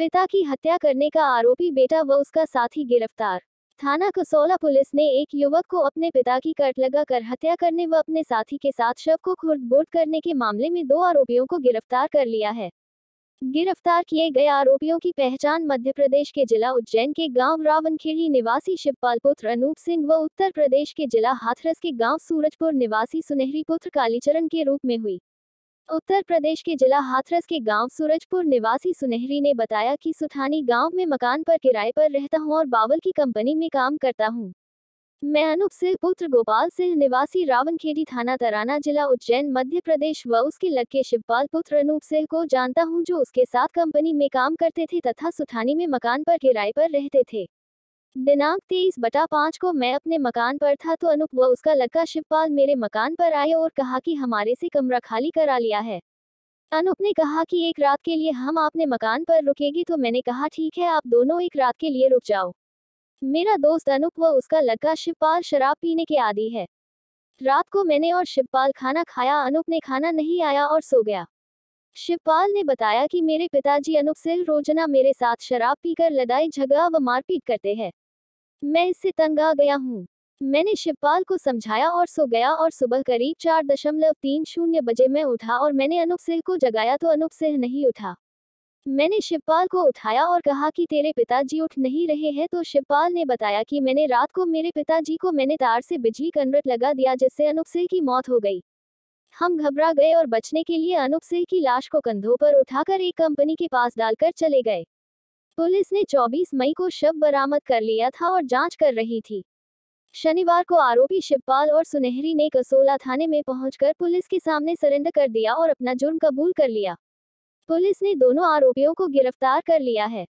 पिता की हत्या करने का आरोपी बेटा व उसका साथी गिरफ्तार थाना कसौला पुलिस ने एक युवक को अपने पिता की कट कर हत्या करने व अपने साथी के साथ शव को खुर्दबोट करने के मामले में दो आरोपियों को गिरफ्तार कर लिया है गिरफ्तार किए गए आरोपियों की पहचान मध्य प्रदेश के जिला उज्जैन के गांव रावनखेड़ी निवासी शिवपाल पुत्र अनूप सिंह व उत्तर प्रदेश के जिला हाथरस के गांव सूरजपुर निवासी सुनहरी पुत्र कालीचरण के रूप में हुई उत्तर प्रदेश के जिला हाथरस के गांव सूरजपुर निवासी सुनहरी ने बताया कि सुथानी गांव में मकान पर किराए पर रहता हूं और बावल की कंपनी में काम करता हूं। मैं अनूप सिंह पुत्र गोपाल सिंह निवासी रावनखेड़ी थाना तराना जिला उज्जैन मध्य प्रदेश व उसके लड़के शिवपाल पुत्र अनूप सिंह को जानता हूँ जो उसके साथ कंपनी में काम करते थे तथा सुथानी में मकान पर किराए पर रहते थे दिनांक तेईस बटा पाँच को मैं अपने मकान पर था तो अनुप व उसका लड़का शिवपाल मेरे मकान पर आए और कहा कि हमारे से कमरा खाली करा लिया है अनुप ने कहा कि एक रात के लिए हम आपने मकान पर रुकेगी तो मैंने कहा ठीक है आप दोनों एक रात के लिए रुक जाओ मेरा दोस्त अनुप व उसका लड़का शिवपाल शराब पीने के आदि है रात को मैंने और शिवपाल खाना खाया अनुप ने खाना नहीं आया और सो गया शिवपाल ने बताया कि मेरे पिताजी अनुप सिंह रोजना मेरे साथ शराब पीकर लड़ाई झगड़ा व मारपीट करते हैं मैं इससे तंग आ गया हूँ मैंने शिवपाल को समझाया और सो गया और सुबह करीब चार दशमलव तीन शून्य बजे मैं उठा और मैंने अनुप सिंह को जगाया तो अनुप सिंह नहीं उठा मैंने शिवपाल को उठाया और कहा कि तेरे पिताजी उठ नहीं रहे हैं तो शिवपाल ने बताया कि मैंने रात को मेरे पिताजी को मैंने तार से बिजली कन्वर्ट लगा दिया जिससे अनुप सिंह की मौत हो गई हम घबरा गए और बचने के लिए अनुप सिंह की लाश को कंधों पर उठाकर एक कंपनी के पास डालकर चले गए पुलिस ने 24 मई को शव बरामद कर लिया था और जांच कर रही थी शनिवार को आरोपी शिवपाल और सुनहरी ने कसोला थाने में पहुंचकर पुलिस के सामने सरेंडर कर दिया और अपना जुर्म कबूल कर लिया पुलिस ने दोनों आरोपियों को गिरफ्तार कर लिया है